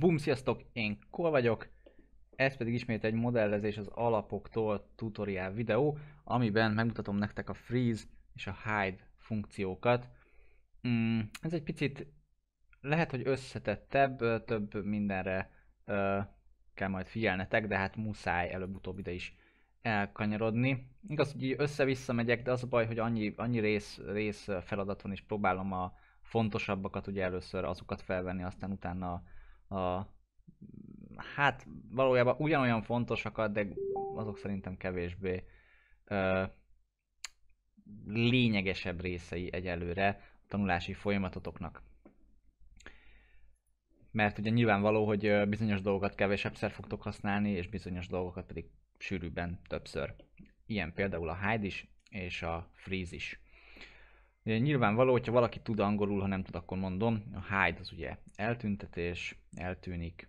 Bum, sziasztok, én Kol vagyok. Ez pedig ismét egy modellezés az alapoktól tutoriál videó, amiben megmutatom nektek a Freeze és a Hide funkciókat. Mm, ez egy picit lehet, hogy összetettebb, több mindenre ö, kell majd figyelnetek, de hát muszáj előbb-utóbb ide is elkanyarodni. Igaz, hogy össze-vissza megyek, de az a baj, hogy annyi, annyi rész, rész feladat van, és próbálom a fontosabbakat, ugye először azokat felvenni, aztán utána a, a hát valójában ugyanolyan fontosakat, de azok szerintem kevésbé ö, lényegesebb részei egyelőre a tanulási folyamatotoknak. Mert ugye nyilvánvaló, hogy bizonyos dolgokat kevesebbszer fogtok használni, és bizonyos dolgokat pedig sűrűbben többször. Ilyen például a hide is, és a freeze is. nyilvánvaló, hogyha valaki tud angolul, ha nem tud, akkor mondom, a hide az ugye eltüntetés, eltűnik,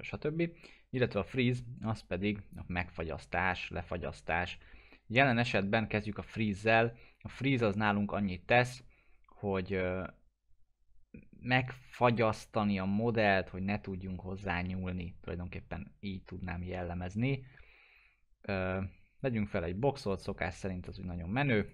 stb. Illetve a freeze, az pedig a megfagyasztás, lefagyasztás. Jelen esetben kezdjük a freeze-zel. A freeze az nálunk annyit tesz, hogy megfagyasztani a modellt, hogy ne tudjunk hozzá nyúlni. Tulajdonképpen így tudnám jellemezni vegyünk fel egy boxot, szokás szerint az úgy nagyon menő.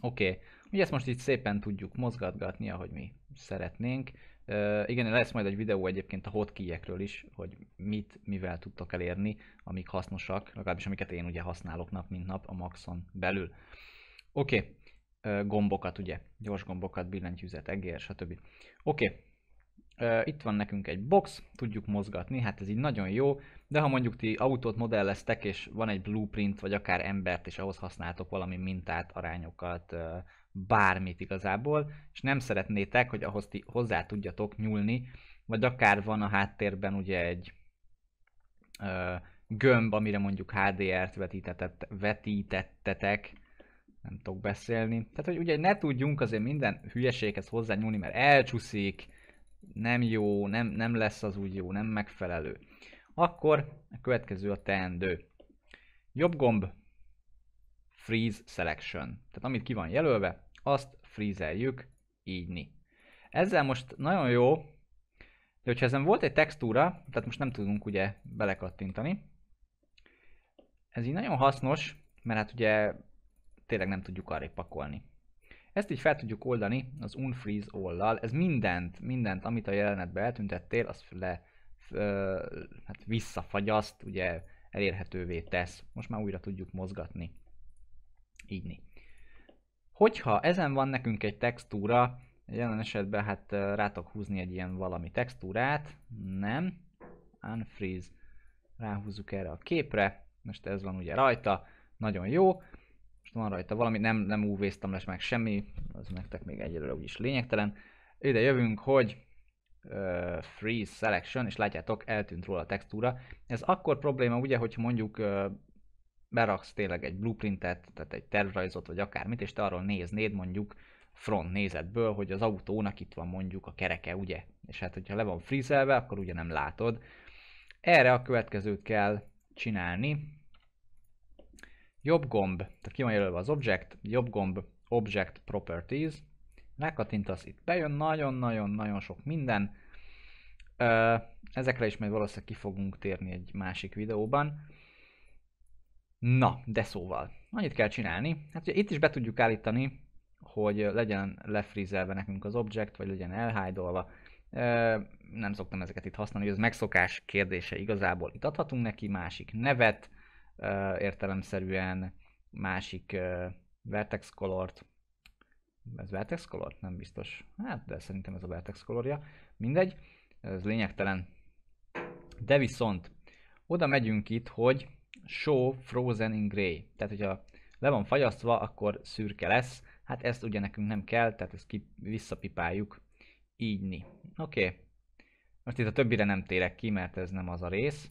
Oké, okay. ugye ezt most itt szépen tudjuk mozgatgatni, ahogy mi szeretnénk. Uh, igen, lesz majd egy videó egyébként a hotkeyekről is, hogy mit, mivel tudtok elérni, amik hasznosak, legalábbis amiket én ugye használok nap mint nap a maxon belül. Oké, okay. uh, gombokat ugye, gyors gombokat, billentyűzet, egér, stb. Oké, okay itt van nekünk egy box, tudjuk mozgatni, hát ez így nagyon jó, de ha mondjuk ti autót modelleztek, és van egy blueprint, vagy akár embert, és ahhoz használtok valami mintát, arányokat, bármit igazából, és nem szeretnétek, hogy ahhoz ti hozzá tudjatok nyúlni, vagy akár van a háttérben ugye egy gömb, amire mondjuk HDR-t vetítettet, vetítettetek, nem tudok beszélni. Tehát, hogy ugye ne tudjunk azért minden hülyeséghez nyúlni, mert elcsúszik, nem jó, nem, nem lesz az úgy jó, nem megfelelő. Akkor a következő a teendő. Jobb gomb, freeze selection. Tehát amit ki van jelölve, azt freezeljük, ígyni. Ezzel most nagyon jó, de hogyha ezen volt egy textúra, tehát most nem tudunk ugye belekattintani, ez így nagyon hasznos, mert hát ugye tényleg nem tudjuk arra pakolni. Ezt így fel tudjuk oldani az unfreeze all-lal. Ez mindent, mindent, amit a jelenetbe eltüntettél, azt le, ö, hát visszafagyaszt, ugye elérhetővé tesz. Most már újra tudjuk mozgatni. Ígyni. Hogyha ezen van nekünk egy textúra, jelen esetben hát rátok húzni egy ilyen valami textúrát, nem, unfreeze, ráhúzzuk erre a képre, most ez van ugye rajta, nagyon jó, most van rajta valami, nem, nem uv lesz meg semmi, az nektek még egyelőre úgyis lényegtelen. Ide jövünk, hogy uh, Freeze Selection, és látjátok, eltűnt róla a textúra. Ez akkor probléma ugye, hogy mondjuk uh, beraksz tényleg egy blueprintet, tehát egy tervrajzot, vagy akármit, és te arról néznéd mondjuk front nézetből, hogy az autónak itt van mondjuk a kereke, ugye? És hát, hogyha le van frizelve, akkor ugye nem látod. Erre a következőt kell csinálni. Jobb gomb, tehát ki van jelölve az object, jobb gomb object properties, rákattintasz, itt bejön nagyon-nagyon-nagyon sok minden, ezekre is majd valószínűleg ki fogunk térni egy másik videóban. Na, de szóval, annyit kell csinálni, hát ugye itt is be tudjuk állítani, hogy legyen lefrizelve nekünk az object, vagy legyen elhájdolva, nem szoktam ezeket itt használni, hogy ez megszokás kérdése igazából. Itt adhatunk neki másik nevet, értelemszerűen, másik uh, vertex colort, ez vertex color? Nem biztos. Hát, de szerintem ez a vertex colorja. Mindegy, ez lényegtelen. De viszont oda megyünk itt, hogy show frozen in gray. Tehát, hogyha le van fagyasztva, akkor szürke lesz. Hát ezt ugye nekünk nem kell, tehát ezt ki, visszapipáljuk ígyni. Oké. Okay. Most itt a többire nem térek ki, mert ez nem az a rész.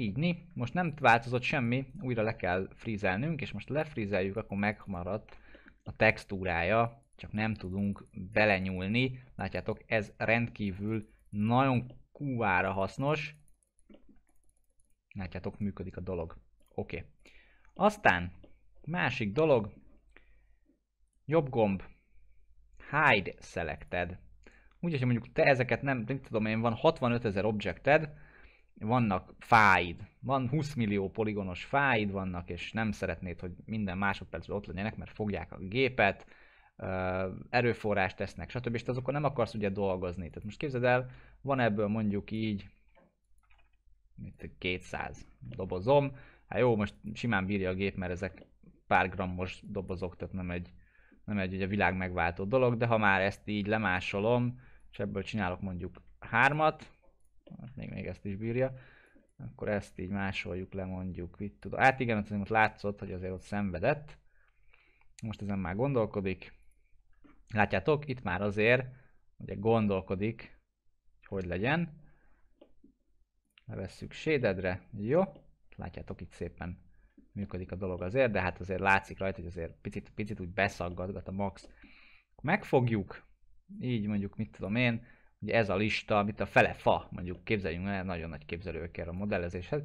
Így né? Most nem változott semmi, újra le kell frizelnünk, és most lefrizeljük, akkor megmaradt a textúrája, csak nem tudunk belenyúlni. Látjátok, ez rendkívül nagyon kúvára hasznos. Látjátok, működik a dolog. Oké. Okay. Aztán, másik dolog, jobb gomb, hide selected. Úgyhogy mondjuk te ezeket nem, nem tudom én, van 65 ezer objected, vannak fáid, van 20 millió poligonos fáid vannak, és nem szeretnéd, hogy minden másodpercben ott legyenek, mert fogják a gépet, erőforrást tesznek, stb. És azokon nem akarsz ugye dolgozni. Tehát most képzeld el, van ebből mondjuk így 200 dobozom. Hát jó, most simán bírja a gép, mert ezek pár grammos dobozok, tehát nem egy, nem egy ugye világ megváltó dolog, de ha már ezt így lemásolom, és ebből csinálok mondjuk hármat, Hát még, még ezt is bírja. Akkor ezt így másoljuk le mondjuk, itt tudom. Hát igen, most látszott, hogy azért ott szenvedett. Most ezen már gondolkodik. Látjátok, itt már azért ugye gondolkodik, hogy legyen. Levesszük sédedre, jó. Látjátok, itt szépen működik a dolog azért, de hát azért látszik rajta, hogy azért picit, picit úgy beszaggatgat a max. Megfogjuk, így mondjuk, mit tudom én, Ugye ez a lista, amit a fele fa, mondjuk képzeljünk el, nagyon nagy képzelő kell a modellezéshez,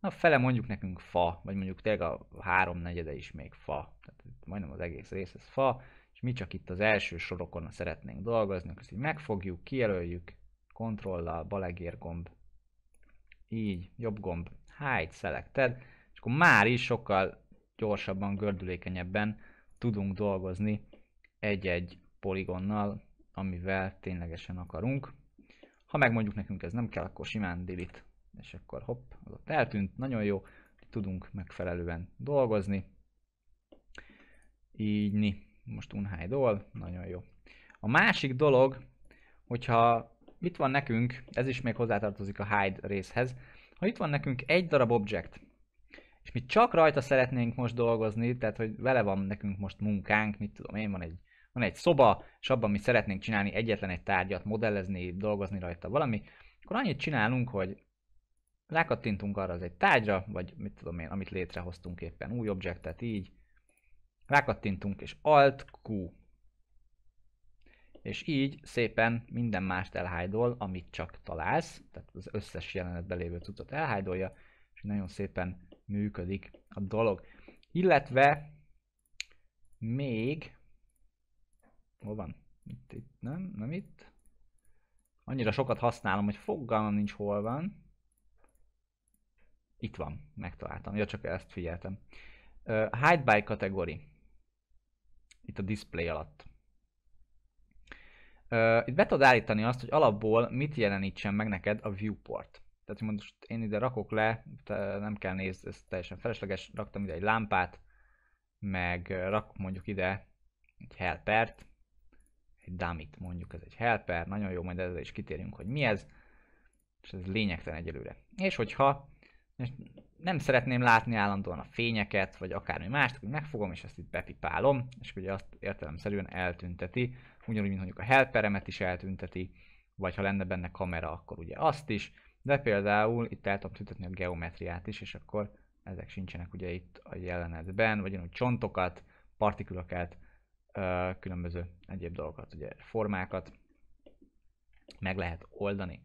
a fele mondjuk nekünk fa, vagy mondjuk tényleg a háromnegyede is még fa. Tehát majdnem az egész rész ez fa, és mi csak itt az első sorokon szeretnénk dolgozni, akkor ezt így megfogjuk, kijelöljük, kontrollal, balegér gomb, így, jobb gomb, hide selected, és akkor már is sokkal gyorsabban, gördülékenyebben tudunk dolgozni egy-egy poligonnal, amivel ténylegesen akarunk. Ha megmondjuk nekünk ez nem kell, akkor simán delete, és akkor hopp, az ott eltűnt, nagyon jó, tudunk megfelelően dolgozni. Így ni, most unhide all, nagyon jó. A másik dolog, hogyha itt van nekünk, ez is még hozzátartozik a hide részhez, ha itt van nekünk egy darab object, és mi csak rajta szeretnénk most dolgozni, tehát hogy vele van nekünk most munkánk, mit tudom én, van egy van egy szoba, és abban mi szeretnénk csinálni egyetlen egy tárgyat, modellezni, dolgozni rajta valami, akkor annyit csinálunk, hogy rákattintunk arra az egy tárgyra, vagy mit tudom én, amit létrehoztunk éppen, új objektet, így, rákattintunk, és Alt Q. És így szépen minden mást elhájdol, amit csak találsz, tehát az összes jelenetben lévő cuccot elhájdolja, és nagyon szépen működik a dolog. Illetve még Hol van? Itt, itt, nem, nem itt. Annyira sokat használom, hogy fogalmam nincs hol van. Itt van, megtaláltam. Ja, csak ezt figyeltem. Uh, hide by category. Itt a display alatt. Uh, itt be tudod állítani azt, hogy alapból mit jelenítsen meg neked a viewport. Tehát, hogy most én ide rakok le, nem kell nézni, ez teljesen felesleges, raktam ide egy lámpát, meg rak mondjuk ide egy helpert, egy dummit, mondjuk, ez egy helper, nagyon jó, majd ezzel is kitérünk, hogy mi ez, és ez lényegtelen egyelőre. És hogyha nem szeretném látni állandóan a fényeket, vagy akármi mást, akkor megfogom, és ezt itt bepipálom, és ugye azt értelemszerűen eltünteti, ugyanúgy, mint mondjuk a helperemet is eltünteti, vagy ha lenne benne kamera, akkor ugye azt is, de például itt el tudom tüntetni a geometriát is, és akkor ezek sincsenek ugye itt a jelenetben, vagy úgy csontokat, partikulokat, különböző egyéb dolgokat, ugye formákat meg lehet oldani.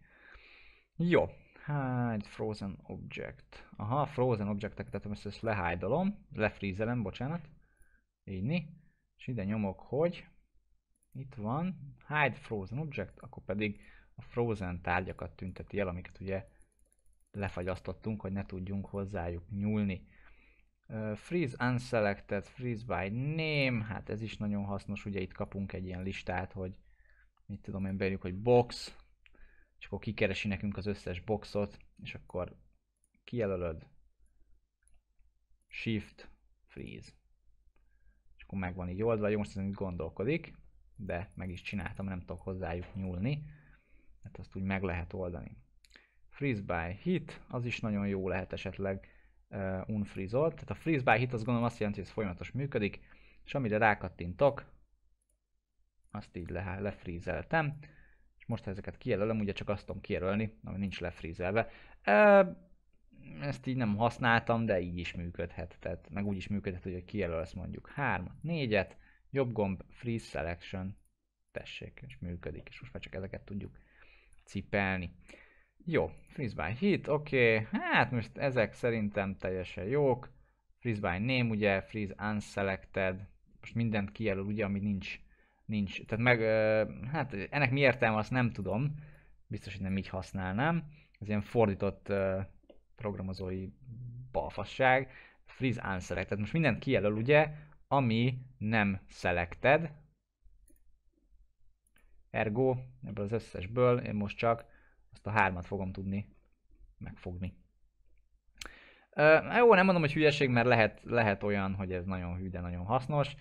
Jó, hide hát frozen object. Aha, frozen object tehát most ezt lehájdolom, lefrízelem, bocsánat. Így mi? És ide nyomok, hogy itt van hide frozen object, akkor pedig a frozen tárgyakat tünteti el, amiket ugye lefagyasztottunk, hogy ne tudjunk hozzájuk nyúlni freeze unselected, freeze by name, hát ez is nagyon hasznos, ugye itt kapunk egy ilyen listát, hogy mit tudom én, beírjuk, hogy box, és akkor kikeresi nekünk az összes boxot, és akkor kijelölöd, shift, freeze. És akkor megvan így oldva, jó, most ez gondolkodik, de meg is csináltam, nem tudok hozzájuk nyúlni, mert hát azt úgy meg lehet oldani. Freeze by hit, az is nagyon jó lehet esetleg uh, unfreeze Tehát a freeze by hit az gondolom azt jelenti, hogy ez folyamatos működik, és amire rákattintok, azt így le, lefrizeltem. és most ha ezeket kijelölöm, ugye csak azt tudom kijelölni, ami nincs lefrizelve. Uh, ezt így nem használtam, de így is működhet, tehát meg úgy is működhet, hogy kijelölsz mondjuk 3-at, 4-et, jobb gomb, freeze selection, tessék, és működik, és most már csak ezeket tudjuk cipelni. Jó, Frisbee hit, oké, okay. hát most ezek szerintem teljesen jók. Frisbee name ugye, freeze unselected, most mindent kijelöl ugye, ami nincs, nincs. Tehát meg, hát ennek mi értelme, azt nem tudom, biztos, hogy nem így használnám. Ez ilyen fordított programozói balfasság. Freeze unselected, most mindent kijelöl ugye, ami nem selected. Ergo, ebből az összesből én most csak azt a hármat fogom tudni megfogni. Uh, jó, nem mondom, hogy hülyeség, mert lehet, lehet olyan, hogy ez nagyon hű, de nagyon hasznos.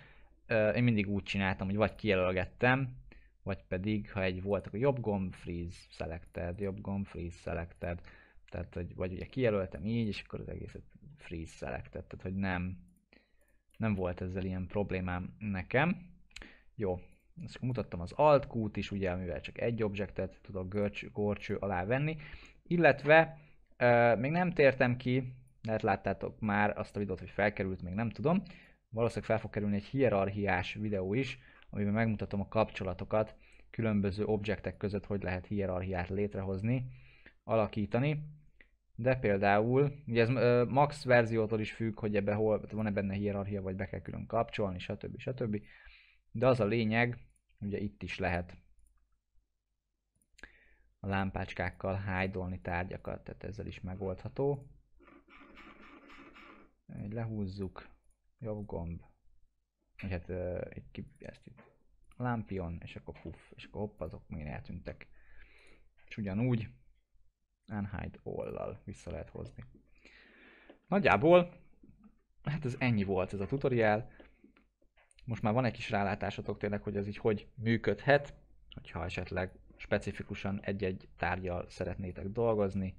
Uh, én mindig úgy csináltam, hogy vagy kijelölgettem, vagy pedig, ha egy volt, akkor jobb gomb, freeze, selected, jobb gomb, freeze, selected. Tehát, hogy, vagy ugye kijelöltem így, és akkor az egészet freeze selected, tehát hogy nem, nem volt ezzel ilyen problémám nekem. Jó, ezt mutattam az alt kút is, ugye, amivel csak egy objektet tudok görcs, górcső alá venni, illetve euh, még nem tértem ki, lehet láttátok már azt a videót, hogy felkerült, még nem tudom, valószínűleg fel fog kerülni egy hierarchiás videó is, amiben megmutatom a kapcsolatokat különböző objektek között, hogy lehet hierarchiát létrehozni, alakítani, de például, ugye ez ö, max verziótól is függ, hogy ebbe hol, van-e benne hierarchia, vagy be kell külön kapcsolni, stb. stb. stb de az a lényeg, ugye itt is lehet a lámpácskákkal hájdolni tárgyakat, tehát ezzel is megoldható. Egy lehúzzuk, jobb gomb, és hát uh, ki, ezt itt lámpion, és akkor puff, és akkor hopp, azok még eltűntek. És ugyanúgy unhide all-lal vissza lehet hozni. Nagyjából, hát ez ennyi volt ez a tutoriál most már van egy kis rálátásotok tényleg, hogy ez így hogy működhet, hogyha esetleg specifikusan egy-egy tárgyal szeretnétek dolgozni.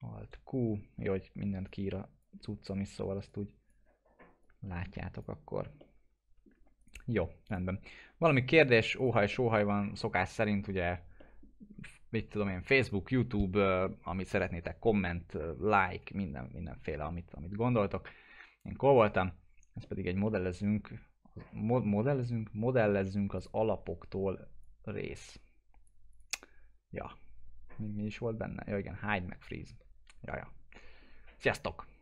Alt Q, jó, hogy mindent kiír a cuccom is, szóval azt úgy látjátok akkor. Jó, rendben. Valami kérdés, óhaj, sóhaj van szokás szerint, ugye, mit tudom én, Facebook, YouTube, amit szeretnétek, komment, like, minden, mindenféle, amit, amit gondoltok. Én kol voltam ez pedig egy modellezünk, modellezünk, modellezünk, az alapoktól rész. Ja, mi is volt benne? Ja igen, hide meg freeze. ja. Sziasztok!